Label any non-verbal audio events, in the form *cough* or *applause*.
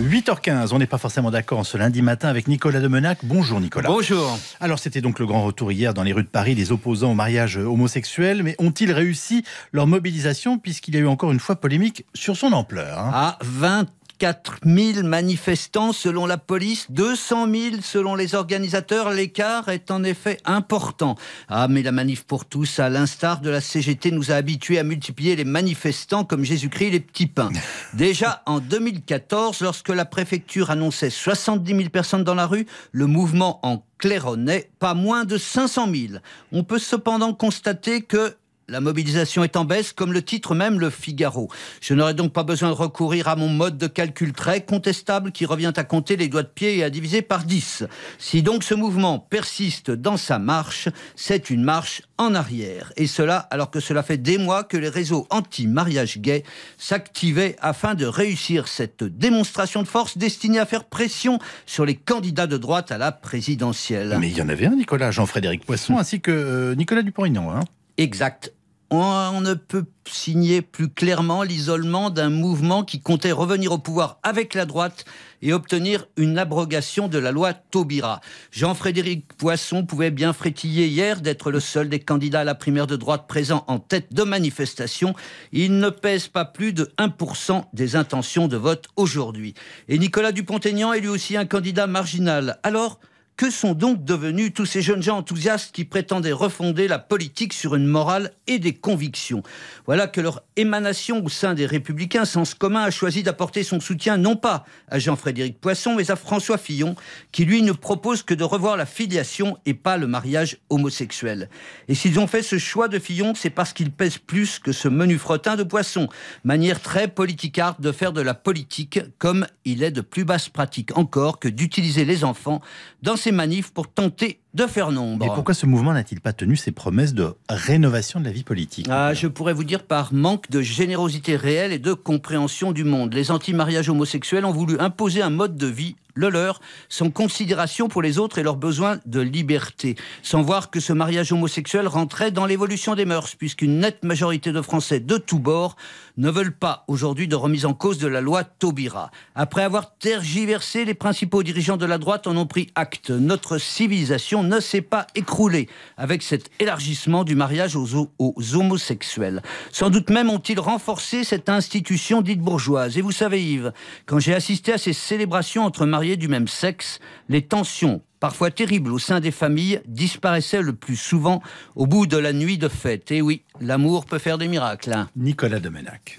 8h15, on n'est pas forcément d'accord ce lundi matin avec Nicolas Demenac. Bonjour Nicolas. Bonjour. Alors c'était donc le grand retour hier dans les rues de Paris des opposants au mariage homosexuel, mais ont-ils réussi leur mobilisation puisqu'il y a eu encore une fois polémique sur son ampleur hein À 20 4 000 manifestants selon la police, 200 000 selon les organisateurs. L'écart est en effet important. Ah, mais la manif pour tous, à l'instar de la CGT, nous a habitués à multiplier les manifestants comme Jésus-Christ les petits pains. *laughs* Déjà en 2014, lorsque la préfecture annonçait 70 000 personnes dans la rue, le mouvement en claironnait pas moins de 500 000. On peut cependant constater que la mobilisation est en baisse, comme le titre même le Figaro. Je n'aurai donc pas besoin de recourir à mon mode de calcul très contestable qui revient à compter les doigts de pied et à diviser par 10. Si donc ce mouvement persiste dans sa marche, c'est une marche en arrière. Et cela alors que cela fait des mois que les réseaux anti-mariage gay s'activaient afin de réussir cette démonstration de force destinée à faire pression sur les candidats de droite à la présidentielle. Mais il y en avait un, Nicolas, Jean-Frédéric Poisson, ainsi que euh, Nicolas Dupont-Aignan. Hein exact on ne peut signer plus clairement l'isolement d'un mouvement qui comptait revenir au pouvoir avec la droite et obtenir une abrogation de la loi Taubira. Jean-Frédéric Poisson pouvait bien frétiller hier d'être le seul des candidats à la primaire de droite présent en tête de manifestation. Il ne pèse pas plus de 1% des intentions de vote aujourd'hui. Et Nicolas Dupont-Aignan est lui aussi un candidat marginal. Alors, que sont donc devenus tous ces jeunes gens enthousiastes qui prétendaient refonder la politique sur une morale et des convictions Voilà que leur émanation au sein des Républicains, Sens commun, a choisi d'apporter son soutien non pas à Jean-Frédéric Poisson, mais à François Fillon, qui lui ne propose que de revoir la filiation et pas le mariage homosexuel. Et s'ils ont fait ce choix de Fillon, c'est parce qu'il pèse plus que ce menu fretin de Poisson, manière très politicarde de faire de la politique comme il est de plus basse pratique encore que d'utiliser les enfants dans ses manif pour tenter de faire nombre. Et pourquoi ce mouvement n'a-t-il pas tenu ses promesses de rénovation de la vie politique ah, Je pourrais vous dire par manque de générosité réelle et de compréhension du monde. Les anti-mariages homosexuels ont voulu imposer un mode de vie le leur, sans considération pour les autres et leurs besoins de liberté, sans voir que ce mariage homosexuel rentrait dans l'évolution des mœurs, puisqu'une nette majorité de Français de tous bords ne veulent pas aujourd'hui de remise en cause de la loi Taubira. Après avoir tergiversé, les principaux dirigeants de la droite en ont pris acte. Notre civilisation ne s'est pas écroulée avec cet élargissement du mariage aux, aux homosexuels. Sans doute même ont-ils renforcé cette institution dite bourgeoise. Et vous savez Yves, quand j'ai assisté à ces célébrations entre mariages du même sexe, les tensions, parfois terribles au sein des familles, disparaissaient le plus souvent au bout de la nuit de fête. Et eh oui, l'amour peut faire des miracles. Hein. Nicolas Domenac.